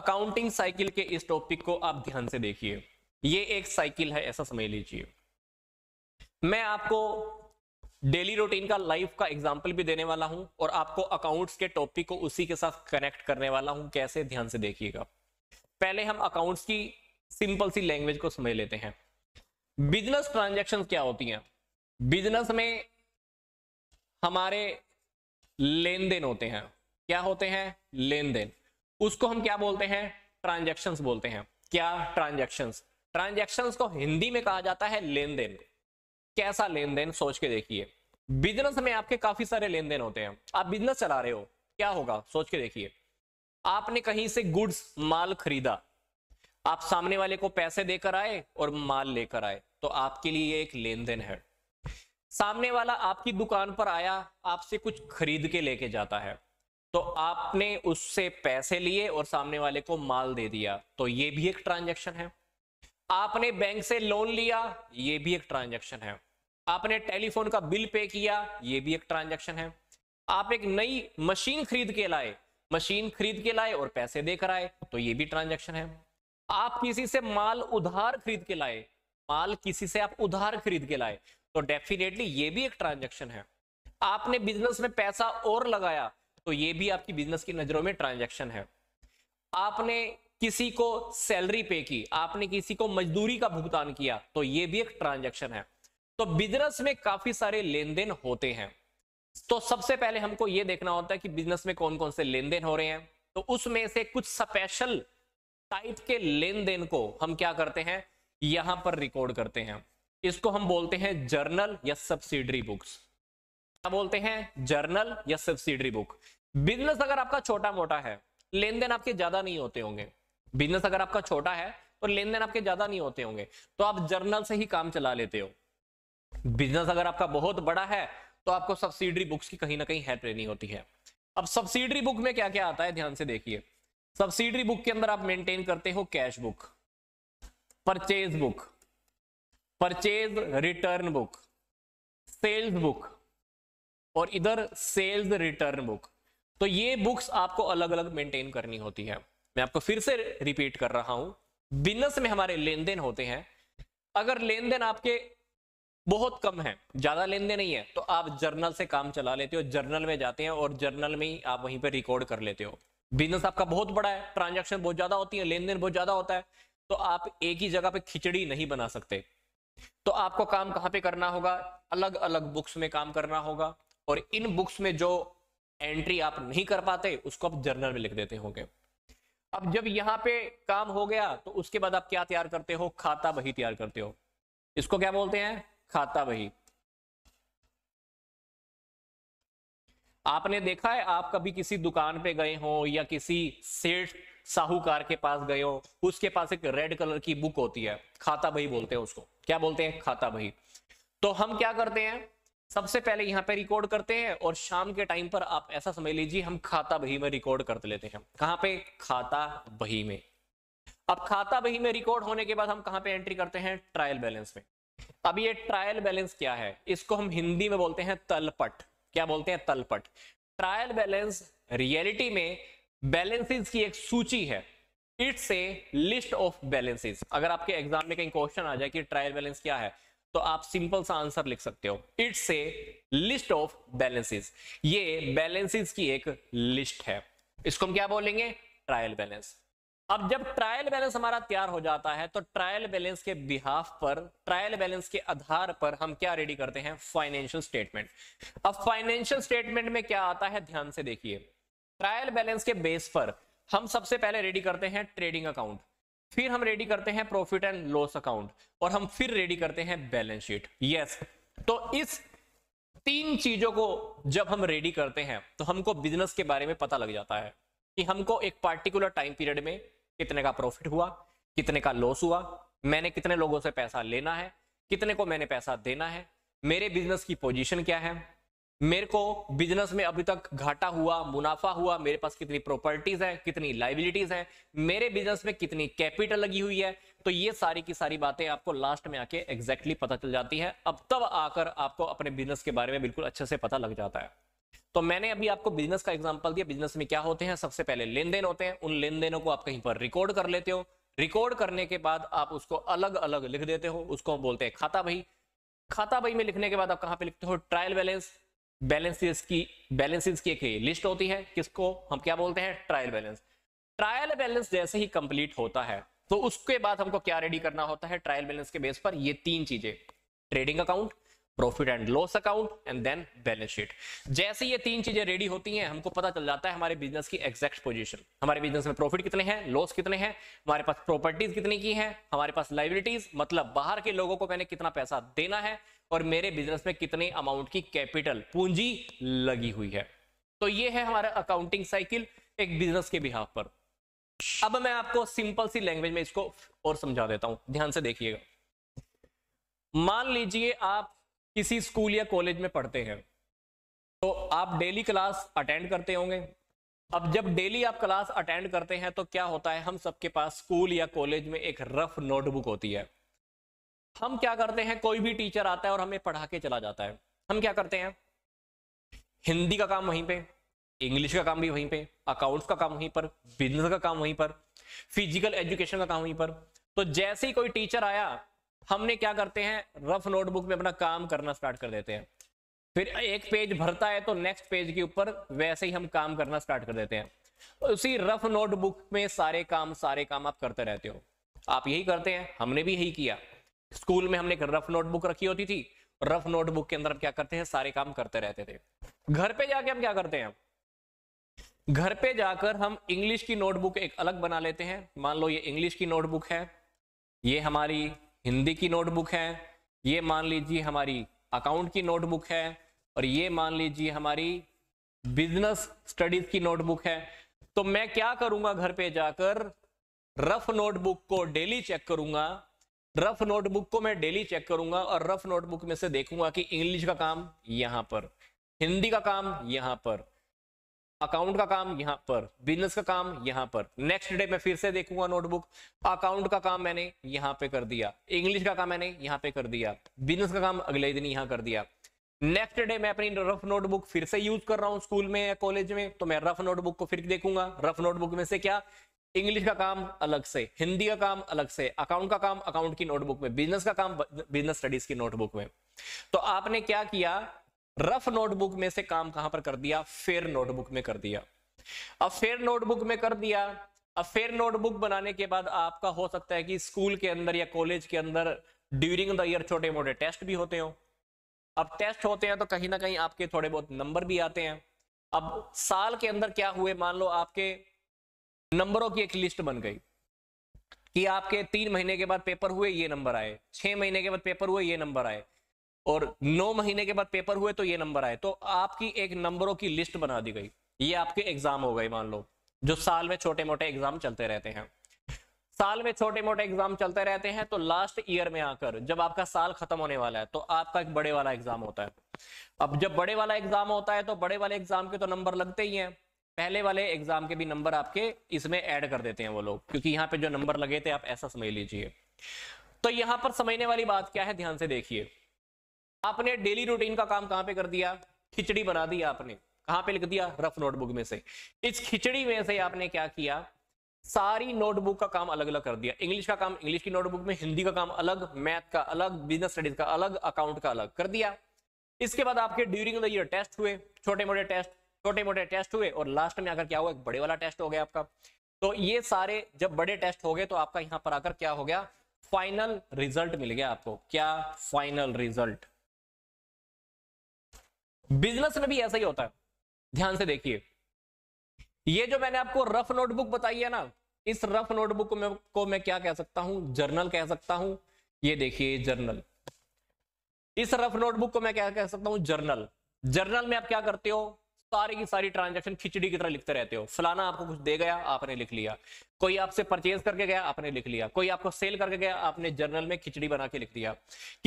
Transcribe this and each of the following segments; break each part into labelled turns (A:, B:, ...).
A: accounting cycle के इस topic को आप ध्यान से देखिए ये एक साइकिल है ऐसा समझ लीजिए मैं आपको डेली रूटीन का लाइफ का एग्जाम्पल भी देने वाला हूं और आपको अकाउंट्स के टॉपिक को उसी के साथ कनेक्ट करने वाला हूं कैसे ध्यान से देखिएगा पहले हम अकाउंट्स की सिंपल सी लैंग्वेज को समझ लेते हैं बिजनेस ट्रांजेक्शन क्या होती हैं बिजनेस में हमारे लेन देन होते हैं क्या होते हैं लेन देन उसको हम क्या बोलते हैं ट्रांजेक्शन बोलते हैं क्या ट्रांजेक्शन ट्रांजेक्शन को हिंदी में कहा जाता है लेन देन कैसा लेन देन सोच के देखिए बिजनेस में आपके काफी सारे लेन देन होते हैं आप बिजनेस चला रहे हो क्या होगा सोच के देखिए आपने कहीं से गुड्स माल खरीदा आप सामने वाले को पैसे देकर आए और माल लेकर आए तो आपके लिए एक लेन देन है सामने वाला आपकी दुकान पर आया आपसे कुछ खरीद के लेके जाता है तो आपने उससे पैसे लिए और सामने वाले को माल दे दिया तो ये भी एक ट्रांजैक्शन है आपने बैंक से लोन लिया ये भी एक ट्रांजैक्शन है आपने टेलीफोन का बिल पे किया ये भी एक ट्रांजैक्शन है आप एक नई मशीन खरीद के लाए मशीन खरीद के लाए और पैसे देकर आए तो ये भी ट्रांजेक्शन है आप किसी से माल उधार खरीद के लाए माल किसी से आप उधार खरीद के लाए तो डेफिनेटली ये भी एक ट्रांजेक्शन है आपने बिजनेस में पैसा और लगाया तो ये भी आपकी बिजनेस की नजरों में ट्रांजेक्शन है आपने किसी को सैलरी पे की आपने किसी को मजदूरी का भुगतान किया तो ये भी एक ट्रांजेक्शन है तो बिजनेस में काफी सारे लेन देन होते हैं तो सबसे पहले हमको ये देखना होता है कि बिजनेस में कौन कौन से लेन देन हो रहे हैं तो उसमें से कुछ स्पेशल टाइप के लेन देन को हम क्या करते हैं यहां पर रिकॉर्ड करते हैं इसको हम बोलते हैं जर्नल या सब्सिडरी बुक्स क्या बोलते हैं जर्नल या सब्सिडरी बुक बिजनेस अगर आपका छोटा मोटा है लेन देन आपके ज्यादा नहीं होते होंगे बिजनेस अगर आपका छोटा है तो लेन देन आपके ज्यादा नहीं होते होंगे तो आप जर्नल से ही काम चला लेते हो बिजनेस अगर आपका बहुत बड़ा है तो आपको सब्सिडरी बुक्स की कहीं ना कहीं हेल्प लेनी होती है अब सब्सिडरी बुक में क्या क्या आता है ध्यान से देखिए सब्सिडरी बुक के अंदर आप मेंटेन करते हो cash book purchase book purchase return book sales book और इधर सेल्स रिटर्न बुक तो ये बुक्स आपको अलग अलग मेंटेन करनी होती है मैं आपको फिर से रिपीट कर रहा हूं बिजनेस में हमारे लेन देन होते हैं अगर लेन देन आपके बहुत कम है ज्यादा लेन देन नहीं है तो आप जर्नल से काम चला लेते हो जर्नल में जाते हैं और जर्नल में ही आप वहीं पर रिकॉर्ड कर लेते हो बिजनेस आपका बहुत बड़ा है ट्रांजेक्शन बहुत ज्यादा होती है लेन देन बहुत ज्यादा होता है तो आप एक ही जगह पे खिचड़ी नहीं बना सकते तो आपको काम कहाँ पे करना होगा अलग अलग बुक्स में काम करना होगा और इन बुक्स में जो एंट्री आप नहीं कर पाते उसको आप जर्नल में लिख देते होंगे अब जब यहाँ पे काम हो गया तो उसके बाद आप क्या तैयार करते हो खाता बही तैयार करते हो इसको क्या बोलते हैं खाता बही आपने देखा है आप कभी किसी दुकान पे गए हो या किसी सेठ साहूकार के पास गए हो उसके पास एक रेड कलर की बुक होती है खाता बही बोलते हैं उसको क्या बोलते हैं खाता बही तो हम क्या करते हैं सबसे पहले यहाँ पे रिकॉर्ड करते हैं और शाम के टाइम पर आप ऐसा समझ लीजिए हम खाता बही में रिकॉर्ड कर लेते हैं कहाँ पे खाता बही में अब खाता बही में रिकॉर्ड होने के बाद हम कहाँ पे एंट्री करते हैं ट्रायल बैलेंस में अब ये ट्रायल बैलेंस क्या है इसको हम हिंदी में बोलते हैं तलपट क्या बोलते हैं तलपट ट्रायल बैलेंस रियलिटी में बैलेंसेस की एक सूची है it's a list of balances अगर आपके एग्जाम में कहीं क्वेश्चन आ जाए कि ट्रायल बैलेंस क्या है तो आप सिंपल सा आंसर लिख सकते हो it's a list of balances ये बैलेंसेस की एक लिस्ट है इसको हम क्या बोलेंगे ट्रायल बैलेंस अब जब ट्रायल बैलेंस हमारा तैयार हो जाता है तो ट्रायल बैलेंस के बिहाफ पर ट्रायल बैलेंस के आधार पर हम क्या रेडी करते हैं फाइनेंशियल स्टेटमेंट अब फाइनेंशियल स्टेटमेंट में क्या आता है ध्यान से देखिए ट्रायल बैलेंस के बेस पर हम सबसे पहले रेडी करते हैं ट्रेडिंग अकाउंट फिर हम रेडी करते हैं प्रॉफिट एंड लॉस अकाउंट और हम फिर रेडी करते हैं बैलेंस शीट यस तो इस तीन चीजों को जब हम रेडी करते हैं तो हमको बिजनेस के बारे में पता लग जाता है कि हमको एक पार्टिकुलर टाइम पीरियड में कितने का प्रॉफिट हुआ कितने का लॉस हुआ मैंने कितने लोगों से पैसा लेना है कितने को मैंने पैसा देना है मेरे बिजनेस की पोजीशन क्या है मेरे को बिजनेस में अभी तक घाटा हुआ मुनाफा हुआ मेरे पास कितनी प्रॉपर्टीज है कितनी लाइबिलिटीज है मेरे बिजनेस में कितनी कैपिटल लगी हुई है तो ये सारी की सारी बातें आपको लास्ट में आके एग्जैक्टली पता चल जाती है अब तब आकर आपको अपने बिजनेस के बारे में बिल्कुल अच्छे से पता लग जाता है तो मैंने अभी आपको बिजनेस का एग्जाम्पल दिया बिजनेस में क्या होते हैं सबसे पहले लेन देन होते हैं उन लेन देनों को आप कहीं पर रिकॉर्ड कर लेते हो रिकॉर्ड करने के बाद आप उसको अलग अलग लिख देते हो उसको बोलते हैं खाता भाई खाता भाई में लिखने के बाद आप कहाँ पे लिखते हो ट्रायल बैलेंस बैलेंसेस की बैलेंसेस की एक लिस्ट होती है किसको हम क्या बोलते हैं ट्रायल बैलेंस ट्रायल बैलेंस जैसे ही कंप्लीट होता है तो उसके बाद हमको क्या रेडी करना होता है ट्रायल बैलेंस के बेस पर ये तीन चीजें trading account profit and loss account and then balance sheet जैसे ये तीन चीजें रेडी होती हैं हमको पता चल जाता है हमारे बिजनेस की एग्जैक्ट पोजीशन हमारे बिजनेस में प्रॉफिट कितने हैं लॉस कितने हैं हमारे पास प्रॉपर्टीज कितनी की हैं हमारे पास लाइबिलिटीज मतलब बाहर के लोगों को मैंने कितना पैसा देना है और मेरे बिजनेस में कितने अमाउंट की कैपिटल पूंजी लगी हुई है तो ये है हमारा अकाउंटिंग साइकिल एक बिजनेस के बिहाफ पर अब मैं आपको सिंपल सी लैंग्वेज में इसको और समझा देता हूं ध्यान से देखिएगा मान लीजिए आप किसी स्कूल या कॉलेज में पढ़ते हैं तो आप डेली क्लास अटेंड करते होंगे अब जब डेली आप क्लास अटेंड करते हैं तो क्या होता है हम सबके पास स्कूल या कॉलेज में एक रफ नोटबुक होती है हम क्या करते हैं कोई भी टीचर आता है और हमें पढ़ा के चला जाता है हम क्या करते हैं हिंदी का काम वहीं पे इंग्लिश का काम भी वहीं पे अकाउंट्स का काम वहीं पर बिजनेस का काम वहीं पर फिजिकल एजुकेशन का काम वहीं पर तो जैसे ही कोई टीचर आया हमने क्या करते हैं रफ नोटबुक में अपना काम करना स्टार्ट कर देते हैं फिर एक पेज भरता है तो नेक्स्ट पेज के ऊपर वैसे ही हम काम करना स्टार्ट कर देते हैं उसी रफ नोटबुक में सारे काम सारे काम आप करते रहते हो आप यही करते हैं हमने भी यही किया स्कूल में हमने एक रफ नोटबुक रखी होती थी रफ नोटबुक के अंदर हम क्या करते हैं सारे काम करते रहते थे घर पे जाके हम क्या करते हैं घर पे जाकर हम इंग्लिश की नोटबुक एक अलग बना लेते हैं मान लो ये इंग्लिश की नोटबुक है ये हमारी हिंदी की नोटबुक है ये मान लीजिए हमारी अकाउंट की नोटबुक है और ये मान लीजिए हमारी बिजनेस स्टडीज की नोटबुक है तो मैं क्या करूंगा घर पे जाकर रफ नोटबुक को डेली चेक करूंगा रफ नोटबुक को मैं डेली चेक करूंगा और रफ नोटबुक में से देखूंगा कि इंग्लिश का काम यहां पर हिंदी का काम यहां पर अकाउंट का काम यहां पर बिजनेस का काम यहां पर नेक्स्ट डे मैं फिर से देखूंगा नोटबुक अकाउंट का काम मैंने यहां पे कर दिया इंग्लिश का काम मैंने यहां पे कर दिया बिजनेस का काम अगले दिन यहां कर दिया नेक्स्ट डे मैं अपनी रफ नोटबुक फिर से यूज कर रहा हूं स्कूल में या कॉलेज में तो मैं रफ नोटबुक को फिर देखूंगा रफ नोटबुक में से क्या इंग्लिश का काम अलग से हिंदी का काम अलग से अकाउंट का काम अकाउंट की नोटबुक में बिजनेस का काम बिजनेस स्टडीज की नोटबुक में तो आपने क्या किया रफ नोटबुक में से काम कहां पर कर दिया फेयर नोटबुक में कर दिया अब फेयर नोटबुक में कर दिया अब फेयर नोटबुक बनाने के बाद आपका हो सकता है कि स्कूल के अंदर या कॉलेज के अंदर ड्यूरिंग द ईयर छोटे मोटे टेस्ट भी होते हो अब टेस्ट होते हैं तो कहीं ना कहीं आपके थोड़े बहुत नंबर भी आते हैं अब साल के अंदर क्या हुए मान लो आपके नंबरों की एक लिस्ट बन गई कि आपके तीन महीने के बाद पेपर हुए ये नंबर आए छह महीने के बाद पेपर हुए ये नंबर आए और नौ महीने के बाद पेपर हुए तो ये नंबर आए तो आपकी एक नंबरों की लिस्ट बना दी गई ये आपके एग्जाम हो गए मान लो जो साल में छोटे मोटे एग्जाम चलते रहते हैं साल में छोटे मोटे एग्जाम चलते रहते हैं तो लास्ट ईयर में आकर जब आपका साल खत्म होने वाला है तो आपका एक बड़े वाला एग्जाम होता है अब जब बड़े वाला एग्जाम होता है तो बड़े वाले एग्जाम के तो नंबर लगते ही हैं पहले वाले एग्जाम के भी नंबर आपके इसमें ऐड कर देते हैं वो लोग क्योंकि यहाँ पे जो नंबर लगे थे आप ऐसा समझ लीजिए तो यहां पर समझने वाली बात क्या है ध्यान से देखिए आपने डेली रूटीन का काम कहां पे कर दिया खिचड़ी बना दी आपने कहां पे लिख दिया रफ नोटबुक में से इस खिचड़ी में से आपने क्या किया सारी नोटबुक का काम अलग अलग कर दिया इंग्लिश का काम इंग्लिश की नोटबुक में हिंदी का काम अलग मैथ का अलग बिजनेस स्टडीज का अलग अकाउंट का अलग कर दिया इसके बाद आपके ड्यूरिंग द ईयर टेस्ट हुए छोटे मोटे टेस्ट छोटे मोटे टेस्ट हुए और लास्ट में आकर क्या हुआ एक बड़े वाला टेस्ट हो गया आपका तो ये सारे जब बड़े टेस्ट हो गए तो आपका यहां पर आकर क्या हो गया फाइनल रिजल्ट मिल गया आपको क्या फाइनल रिजल्ट बिजनेस में भी ऐसा ही होता है ध्यान से देखिए ये जो मैंने आपको रफ नोटबुक बताई है ना इस रफ नोटबुक को मैं को मैं क्या कह सकता हूं जर्नल कह सकता हूं ये देखिए जर्नल इस रफ नोटबुक को मैं क्या कह सकता हूं जर्नल जर्नल में आप क्या करते हो सारी की सारी ट्रांजेक्शन खिचड़ी की तरह लिखते रहते हो फलाना आपको कुछ दे गया आपने लिख लिया कोई आपसे परचेज करके गया आपने लिख लिया कोई आपको सेल करके गया आपने जर्नल में खिचड़ी बना के लिख दिया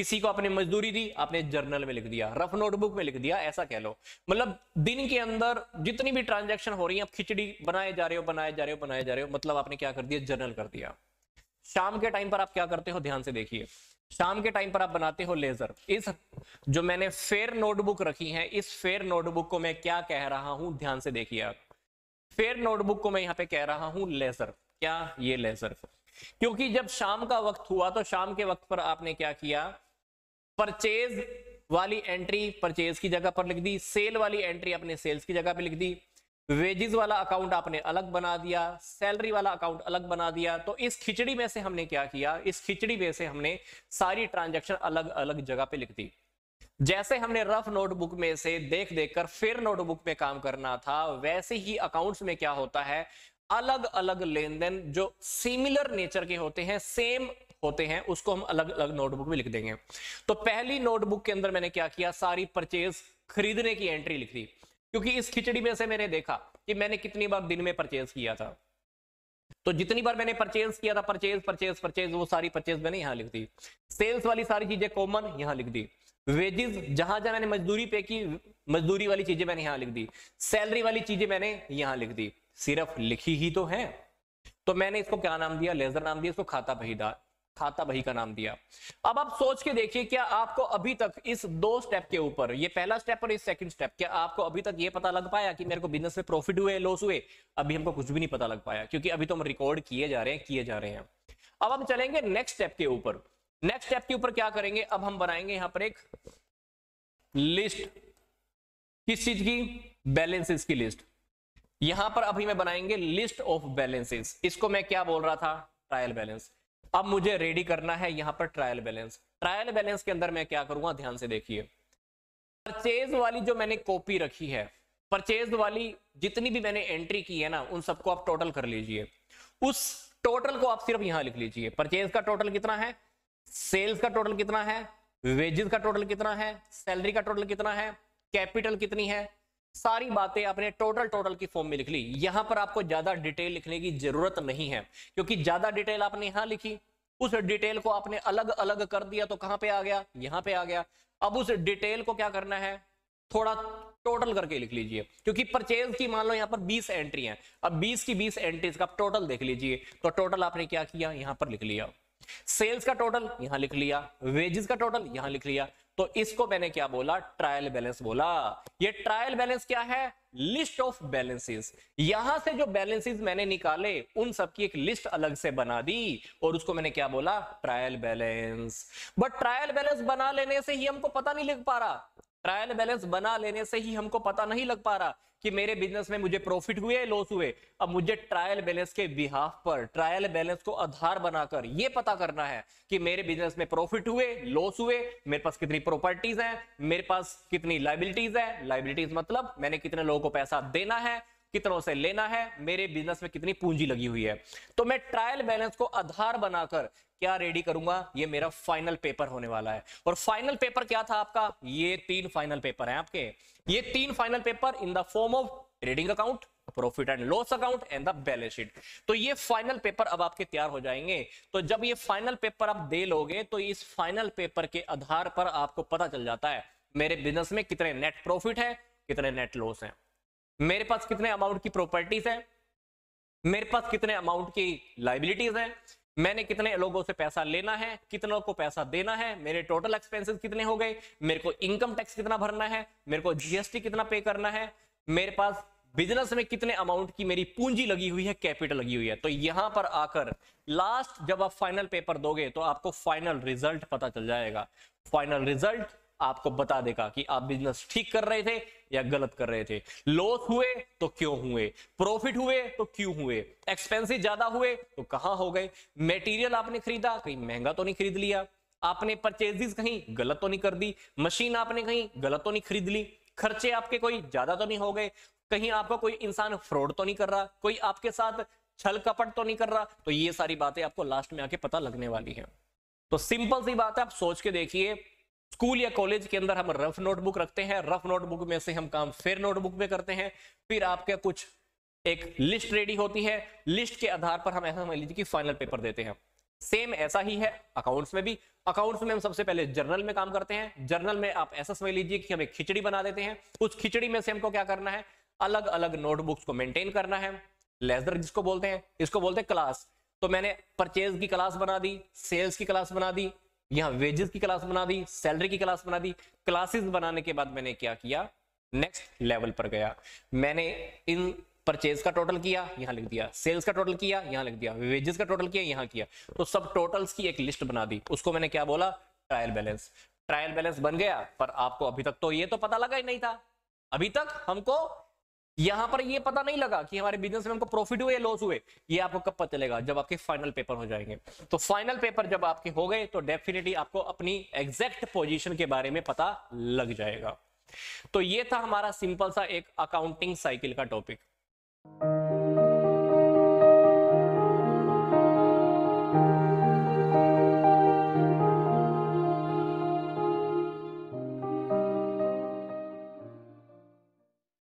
A: किसी को आपने मजदूरी दी आपने जर्नल में लिख दिया रफ नोटबुक में लिख दिया ऐसा कह लो मतलब दिन के अंदर जितनी भी ट्रांजेक्शन हो रही है आप खिचड़ी बनाए जा रहे हो बनाए जा रहे हो बनाए जा रहे हो मतलब आपने क्या कर दिया जर्नल कर दिया शाम के टाइम पर आप क्या करते हो ध्यान से देखिए शाम के टाइम पर आप बनाते हो लेजर इस जो मैंने फेयर नोटबुक रखी है इस फेयर नोटबुक को मैं क्या कह रहा हूं ध्यान से देखिए आप फेयर नोटबुक को मैं यहाँ पे कह रहा हूं लेजर क्या ये लेजर क्योंकि जब शाम का वक्त हुआ तो शाम के वक्त पर आपने क्या किया परचेज वाली एंट्री परचेज की जगह पर लिख दी सेल वाली एंट्री अपने सेल्स की जगह पर लिख दी वेजेस वाला अकाउंट आपने अलग बना दिया सैलरी वाला अकाउंट अलग बना दिया तो इस खिचड़ी में से हमने क्या किया इस खिचड़ी में से हमने सारी ट्रांजेक्शन अलग अलग जगह पे लिख दी जैसे हमने रफ नोटबुक में से देख देख कर फिर नोटबुक में काम करना था वैसे ही अकाउंट्स में क्या होता है अलग अलग लेन देन जो सिमिलर नेचर के होते हैं सेम होते हैं उसको हम अलग अलग नोटबुक में लिख देंगे तो पहली नोटबुक के अंदर मैंने क्या किया सारी परचेज खरीदने की एंट्री लिख दी क्योंकि इस खिचड़ी में से मैंने देखा कि मैंने कितनी बार दिन में परचेज किया था तो जितनी बार मैंने परचेज किया था परचेज परचेज परचेज वो सारी परचेज मैंने यहाँ लिख दी सेल्स वाली सारी चीजें कॉमन यहाँ लिख दी वेजेस जहां जहां मैंने मजदूरी पे की मजदूरी वाली चीजें मैंने यहाँ लिख दी सैलरी वाली चीजें मैंने यहाँ लिख दी सिर्फ लिखी ही तो है तो मैंने इसको क्या नाम दिया लेजर नाम दिया इसको खाता खाता बही का नाम दिया अब आप सोच के देखिए क्या आपको अभी तक इस दो स्टेप के ऊपर ये पहला स्टेप और इस सेकंड स्टेप क्या आपको अभी तक ये पता लग पाया कि मेरे को बिजनेस में प्रॉफिट हुए लॉस हुए अभी हमको कुछ भी नहीं पता लग पाया क्योंकि अभी तो हम रिकॉर्ड किए जा रहे हैं किए जा रहे हैं अब हम चलेंगे नेक्स्ट स्टेप के ऊपर नेक्स्ट स्टेप के ऊपर क्या करेंगे अब हम बनाएंगे यहां पर एक लिस्ट किस चीज की बैलेंसेस की लिस्ट यहां पर अभी मैं बनाएंगे लिस्ट ऑफ बैलेंसेस इसको मैं क्या बोल रहा था ट्रायल बैलेंस अब मुझे रेडी करना है यहां पर ट्रायल बैलेंस ट्रायल बैलेंस के अंदर मैं क्या करूंगा ध्यान से देखिए परचेज वाली जो मैंने कॉपी रखी है परचेज वाली जितनी भी मैंने एंट्री की है ना उन सबको आप टोटल कर लीजिए उस टोटल को आप सिर्फ यहां लिख लीजिए परचेज का टोटल कितना है सेल्स का टोटल कितना है वेजेस का टोटल कितना है सैलरी का टोटल कितना है कैपिटल कितनी है सारी बातें आपने टोटल टोटल की फॉर्म में लिख ली यहां पर आपको ज्यादा डिटेल लिखने की जरूरत नहीं है क्योंकि ज्यादा डिटेल आपने यहां लिखी उस डिटेल को आपने अलग अलग कर दिया तो कहां पे आ गया यहां पे आ गया अब उस डिटेल को क्या करना है थोड़ा टोटल करके लिख लीजिए क्योंकि परचेज की मान लो यहाँ पर 20 एंट्री हैं अब 20 की 20 एंट्रीज का टोटल देख लीजिए तो टोटल आपने क्या किया यहां पर लिख लिया सेल्स का टोटल यहां लिख लिया वेजेस का टोटल यहां लिख लिया तो इसको मैंने क्या बोला ट्रायल बैलेंस बोला ये ट्रायल बैलेंस क्या है लिस्ट ऑफ बैलेंसेस यहां से जो बैलेंसेस मैंने निकाले उन सब की एक लिस्ट अलग से बना दी और उसको मैंने क्या बोला trial balance but trial balance बना लेने से ही हमको पता नहीं लिख पा रहा ट्रायल बैलेंस बना लेने से ही हमको पता नहीं लग पा रहा कि मेरे बिजनेस में मुझे प्रॉफिट हुए लॉस हुए अब मुझे ट्रायल बैलेंस के बिहाफ पर ट्रायल बैलेंस को आधार बनाकर यह पता करना है कि मेरे बिजनेस में प्रॉफिट हुए लॉस हुए मेरे पास कितनी प्रॉपर्टीज हैं मेरे पास कितनी लाइबिलिटीज है लाइबिलिटीज मतलब मैंने कितने लोगों को पैसा देना है कितनों से लेना है मेरे बिजनेस में कितनी पूंजी लगी हुई है तो मैं ट्रायल बैलेंस को आधार बनाकर क्या रेडी करूंगा ये मेरा फाइनल पेपर होने वाला है और फाइनल पेपर क्या था आपका ये तीन फाइनल पेपर है आपके ये तीन final paper in the form of reading account profit and loss account and the balance sheet तो ये फाइनल पेपर अब आपके तैयार हो जाएंगे तो जब ये फाइनल पेपर आप दे लोगे तो इस फाइनल पेपर के आधार पर आपको पता चल जाता है मेरे बिजनेस में कितने नेट प्रॉफिट है कितने नेट लॉस है मेरे पास कितने अमाउंट की प्रॉपर्टीज है मेरे पास कितने अमाउंट की लाइबिलिटीज है मैंने कितने लोगों से पैसा लेना है कितनों को पैसा देना है मेरे टोटल एक्सपेंसेस कितने हो गए मेरे को इनकम टैक्स कितना भरना है मेरे को जीएसटी कितना पे करना है मेरे पास बिजनेस में कितने अमाउंट की मेरी पूंजी लगी हुई है कैपिटल लगी हुई है तो यहां पर आकर लास्ट जब आप फाइनल पेपर दोगे तो आपको फाइनल रिजल्ट पता चल जाएगा फाइनल रिजल्ट आपको बता देगा कि आप बिजनेस ठीक कर रहे थे या गलत कर रहे थे लॉस हुए तो क्यों हुए प्रॉफिट हुए तो क्यों हुए एक्सपेंसिव ज्यादा हुए तो कहां हो गए मेटीरियल आपने खरीदा कहीं महंगा तो नहीं खरीद लिया आपने परचेजेस कहीं गलत तो नहीं कर दी मशीन आपने कहीं गलत तो नहीं खरीद ली खर्चे आपके कोई ज्यादा तो नहीं हो गए कहीं आपका कोई इंसान फ्रॉड तो नहीं कर रहा कोई आपके साथ छल कपट तो नहीं कर रहा तो ये सारी बातें आपको लास्ट में आके पता लगने वाली है तो सिंपल सी बात है आप सोच के देखिए स्कूल या कॉलेज के अंदर हम रफ नोटबुक रखते हैं रफ नोटबुक में से हम काम फिर नोटबुक में करते हैं फिर आपके कुछ एक लिस्ट रेडी होती है लिस्ट के आधार पर हम ऐसा समझ लीजिए कि फाइनल पेपर देते हैं सेम ऐसा ही है अकाउंट्स में भी अकाउंट्स में हम सबसे पहले जर्नल में काम करते हैं जर्नल में आप ऐसा समझ लीजिए कि हम एक खिचड़ी बना देते हैं उस खिचड़ी में से हमको क्या करना है अलग अलग नोटबुक्स को मेंटेन करना है लेजर जिसको बोलते हैं इसको बोलते हैं क्लास तो मैंने परचेज की क्लास बना दी सेल्स की क्लास बना दी यहां वेजेस की क्लास बना दी सैलरी की क्लास बना दी क्लासेस बनाने के बाद मैंने क्या किया नेक्स्ट लेवल पर गया मैंने इन परचेज का टोटल किया यहां लिख दिया सेल्स का टोटल किया यहां लिख दिया वेजेस का टोटल किया यहां किया तो सब टोटल्स की एक लिस्ट बना दी उसको मैंने क्या बोला ट्रायल बैलेंस ट्रायल बैलेंस बन गया पर आपको अभी तक तो ये तो पता लगा ही नहीं था अभी तक हमको यहां पर ये पता नहीं लगा कि हमारे बिजनेस में हमको प्रॉफिट हुए या लॉस हुए ये आपको कब पता चलेगा जब आपके फाइनल पेपर हो जाएंगे तो फाइनल पेपर जब आपके हो गए तो डेफिनेटली आपको अपनी एग्जैक्ट पोजीशन के बारे में पता लग जाएगा तो ये था हमारा सिंपल सा एक अकाउंटिंग साइकिल का टॉपिक